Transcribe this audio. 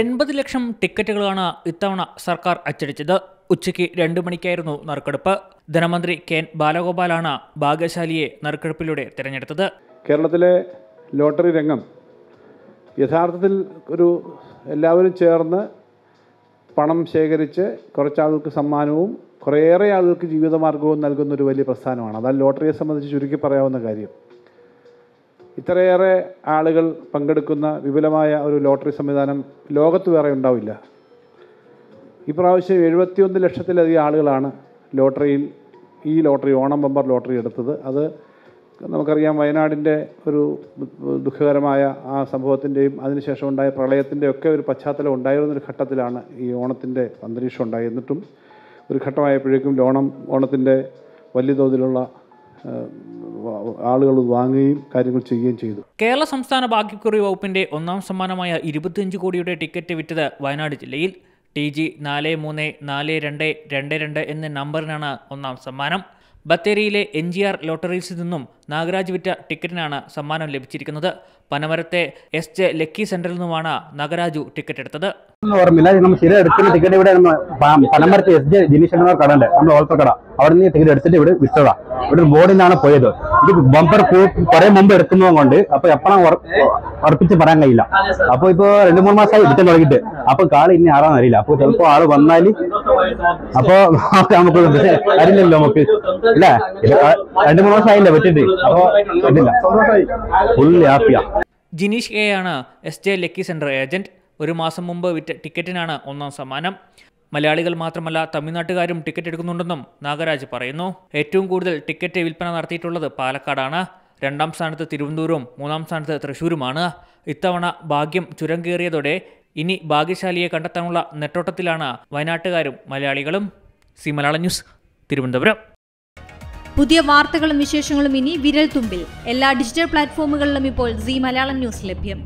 എൺപത് ലക്ഷം ടിക്കറ്റുകളാണ് ഇത്തവണ സർക്കാർ അച്ചടിച്ചത് ഉച്ചയ്ക്ക് രണ്ട് മണിക്കായിരുന്നു നറുക്കെടുപ്പ് ധനമന്ത്രി കെ എൻ ബാലഗോപാലാണ് ഭാഗ്യശാലിയെ നറുക്കെടുപ്പിലൂടെ തിരഞ്ഞെടുത്തത് കേരളത്തിലെ ലോട്ടറി രംഗം യഥാർത്ഥത്തിൽ ഒരു എല്ലാവരും ചേർന്ന് പണം ശേഖരിച്ച് കുറച്ചാളുകൾക്ക് സമ്മാനവും കുറേയേറെ ആളുകൾക്ക് ജീവിതമാർഗവും നൽകുന്ന ഒരു വലിയ പ്രസ്ഥാനമാണ് അതാണ് ലോട്ടറിയെ സംബന്ധിച്ച് ചുരുക്കി പറയാവുന്ന കാര്യം ഇത്രയേറെ ആളുകൾ പങ്കെടുക്കുന്ന വിപുലമായ ഒരു ലോട്ടറി സംവിധാനം ലോകത്ത് വേറെ ഉണ്ടാവില്ല ഇപ്രാവശ്യം എഴുപത്തിയൊന്ന് ലക്ഷത്തിലധികം ആളുകളാണ് ലോട്ടറിയിൽ ഈ ലോട്ടറി ഓണം ബമ്പർ ലോട്ടറി എടുത്തത് അത് നമുക്കറിയാം വയനാടിൻ്റെ ഒരു ദുഃഖകരമായ ആ സംഭവത്തിൻ്റെയും അതിനുശേഷം ഉണ്ടായ പ്രളയത്തിൻ്റെ ഒക്കെ ഒരു പശ്ചാത്തലം ഉണ്ടായിരുന്നൊരു ഘട്ടത്തിലാണ് ഈ ഓണത്തിൻ്റെ അന്തരീക്ഷം ഉണ്ടായി എന്നിട്ടും ഒരു ഘട്ടമായപ്പോഴേക്കും ഓണം ഓണത്തിൻ്റെ വലിയ തോതിലുള്ള ആളുകൾ വാങ്ങുകയും കാര്യങ്ങൾ ചെയ്യുകയും ചെയ്തു കേരള സംസ്ഥാന ഭാഗ്യക്കുറി വകുപ്പിന്റെ ഒന്നാം സമ്മാനമായ ഇരുപത്തിയഞ്ച് കോടിയുടെ ടിക്കറ്റ് വിറ്റത് വയനാട് ജില്ലയിൽ ടി ജി നാല് മൂന്ന് നാല് രണ്ട് രണ്ട് രണ്ട് എന്ന നമ്പറിനാണ് ഒന്നാം സമ്മാനം ബത്തേരിയിലെ എൻ ജി ആർ ലോട്ടറീസിൽ നിന്നും നാഗരാജ് വിറ്റ ടിക്കറ്റിനാണ് സമ്മാനം ലഭിച്ചിരിക്കുന്നത് പനമരത്തെ എസ് ജെ ലക്കി സെന്ററിൽ നിന്നുമാണ് നാഗരാജു ടിക്കറ്റ് എടുത്തത് ഓർമ്മയില്ല നമ്മൾ ടിക്കറ്റ് ഇവിടെ പനമരത്തെ എസ് ജെ ജിനീഷ് കട നമ്മൾ കട അവിടെ നിന്ന് ടിക്കറ്റ് എടുത്തിട്ട് ഇവിടെ വിറ്റതാ ഇവിടെ ബോർഡിൽ നിന്നാണ് പോയത് ഇത് ബമ്പർ കുറെ മുമ്പ് എടുക്കുന്നത് കൊണ്ട് അപ്പൊ എപ്പോഴാണ് ഉറപ്പിച്ച് പറയാൻ കഴിയില്ല അപ്പൊ ഇപ്പൊ രണ്ടു മൂന്ന് മാസമായി എടുക്കാൻ തുടങ്ങിയിട്ട് അപ്പൊ കാള് ഇനി ആറാന്ന് അറിയില്ല അപ്പൊ ചിലപ്പോ ആള് വന്നാല് അപ്പൊ നമുക്ക് അറിയില്ലല്ലോ നമുക്ക് ഇല്ല രണ്ടു മൂന്ന് മാസമായില്ല വെച്ചിട്ട് അപ്പൊ ഇല്ല ഫുള്ള് ഹാപ്പിയ ജിനീഷ് കെ ആണ് S J lucky centre agent ഒരു മാസം മുമ്പ് വിറ്റ ടിക്കറ്റിനാണ് ഒന്നാം സമ്മാനം മലയാളികൾ മാത്രമല്ല തമിഴ്നാട്ടുകാരും ടിക്കറ്റ് എടുക്കുന്നുണ്ടെന്നും നാഗരാജ് പറയുന്നു ഏറ്റവും കൂടുതൽ ടിക്കറ്റ് വിൽപ്പന നടത്തിയിട്ടുള്ളത് പാലക്കാടാണ് രണ്ടാം സ്ഥാനത്ത് തിരുവനന്തപുരവും മൂന്നാം സ്ഥാനത്ത് തൃശൂരുമാണ് ഇത്തവണ ഭാഗ്യം ചുരം കയറിയതോടെ ഇനി ഭാഗ്യശാലിയെ കണ്ടെത്താനുള്ള നെട്ടോട്ടത്തിലാണ് വയനാട്ടുകാരും മലയാളികളും സി മലയാള ന്യൂസ് തിരുവനന്തപുരം പുതിയ വാർത്തകളും വിശേഷങ്ങളും ഇനി വിരൽ തുമ്പിൽ എല്ലാ ഡിജിറ്റൽ പ്ലാറ്റ്ഫോമുകളിലും ഇപ്പോൾ സി മലയാളം ന്യൂസ് ലഭ്യം